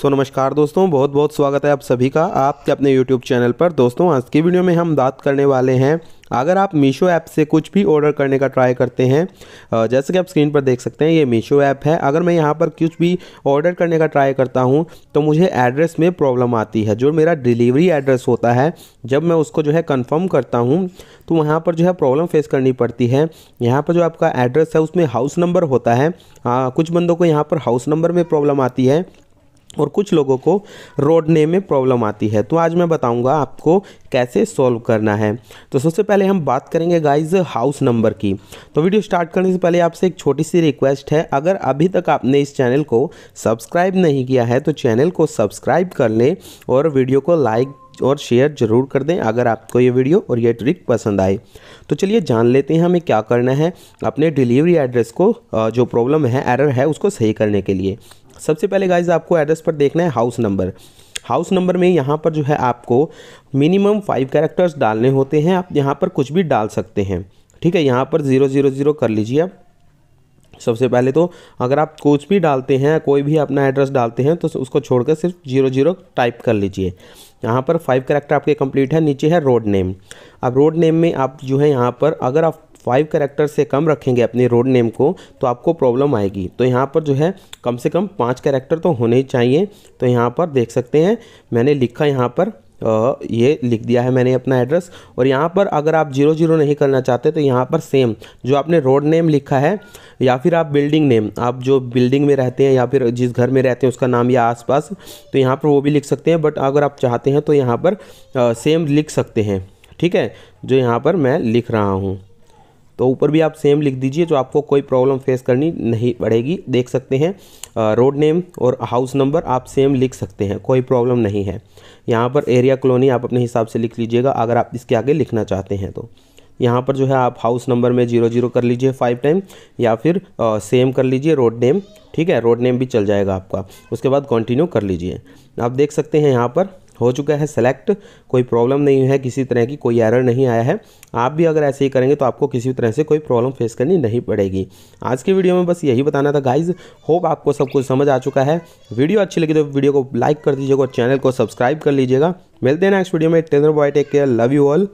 सो नमस्कार दोस्तों बहुत बहुत स्वागत है आप सभी का आपके अपने यूट्यूब चैनल पर दोस्तों आज की वीडियो में हम बात करने वाले हैं अगर आप मीशो ऐप से कुछ भी ऑर्डर करने का ट्राई करते हैं जैसे कि आप स्क्रीन पर देख सकते हैं ये मीशो ऐप है अगर मैं यहाँ पर कुछ भी ऑर्डर करने का ट्राई करता हूँ तो मुझे एड्रेस में प्रॉब्लम आती है जो मेरा डिलीवरी एड्रेस होता है जब मैं उसको जो है कंफर्म करता हूँ तो वहाँ पर जो है प्रॉब्लम फेस करनी पड़ती है यहाँ पर जो आपका एड्रेस है उसमें हाउस नंबर होता है आ, कुछ बंदों को यहाँ पर हाउस नंबर में प्रॉब्लम आती है और कुछ लोगों को रोड नेम में प्रॉब्लम आती है तो आज मैं बताऊंगा आपको कैसे सॉल्व करना है तो सबसे पहले हम बात करेंगे गाइज हाउस नंबर की तो वीडियो स्टार्ट करने से पहले आपसे एक छोटी सी रिक्वेस्ट है अगर अभी तक आपने इस चैनल को सब्सक्राइब नहीं किया है तो चैनल को सब्सक्राइब कर लें और वीडियो को लाइक और शेयर ज़रूर कर दें अगर आपको ये वीडियो और ये ट्रिक पसंद आए तो चलिए जान लेते हैं हमें क्या करना है अपने डिलीवरी एड्रेस को जो प्रॉब्लम है एरर है उसको सही करने के लिए सबसे पहले गाइज आपको एड्रेस पर देखना है हाउस नंबर हाउस नंबर में यहाँ पर जो है आपको मिनिमम फाइव कैरेक्टर्स डालने होते हैं आप यहाँ पर कुछ भी डाल सकते हैं ठीक है यहाँ पर ज़ीरो ज़ीरो ज़ीरो कर लीजिए आप सबसे पहले तो अगर आप कुछ भी डालते हैं कोई भी अपना एड्रेस डालते हैं तो उसको छोड़कर सिर्फ जीरो जीरो टाइप कर लीजिए यहाँ पर फाइव कैरेक्टर आपके कंप्लीट है नीचे है रोड नेम अब रोड नेम में आप जो है यहाँ पर अगर आप फाइव करेक्टर से कम रखेंगे अपने रोड नेम को तो आपको प्रॉब्लम आएगी तो यहाँ पर जो है कम से कम पाँच करेक्टर तो होने ही चाहिए तो यहाँ पर देख सकते हैं मैंने लिखा यहाँ पर ये लिख दिया है मैंने अपना एड्रेस और यहाँ पर अगर आप जीरो जीरो नहीं करना चाहते तो यहाँ पर सेम जो आपने रोड नेम लिखा है या फिर आप बिल्डिंग नेम आप जो बिल्डिंग में रहते हैं या फिर जिस घर में रहते हैं उसका नाम या आसपास तो यहाँ पर वो भी लिख सकते हैं बट अगर आप चाहते हैं तो यहाँ पर सेम लिख सकते हैं ठीक है जो यहाँ पर मैं लिख रहा हूँ तो ऊपर भी आप सेम लिख दीजिए जो आपको कोई प्रॉब्लम फेस करनी नहीं पड़ेगी देख सकते हैं रोड नेम और हाउस नंबर आप सेम लिख सकते हैं कोई प्रॉब्लम नहीं है यहाँ पर एरिया कॉलोनी आप अपने हिसाब से लिख लीजिएगा अगर आप इसके आगे लिखना चाहते हैं तो यहाँ पर जो है आप हाउस नंबर में जीरो जीरो कर लीजिए फाइव टाइम या फिर आ, सेम कर लीजिए रोड नेम ठीक है रोड नेम भी चल जाएगा आपका उसके बाद कंटिन्यू कर लीजिए आप देख सकते हैं यहाँ पर हो चुका है सेलेक्ट कोई प्रॉब्लम नहीं है किसी तरह की कोई एरर नहीं आया है आप भी अगर ऐसे ही करेंगे तो आपको किसी तरह से कोई प्रॉब्लम फेस करनी नहीं पड़ेगी आज की वीडियो में बस यही बताना था गाइज होप आपको सब कुछ समझ आ चुका है वीडियो अच्छी लगी तो वीडियो को लाइक कर दीजिएगा और चैनल को सब्सक्राइब कर लीजिएगा मिलते हैं नेक्स्ट वीडियो में टेंद्र bye take care love you all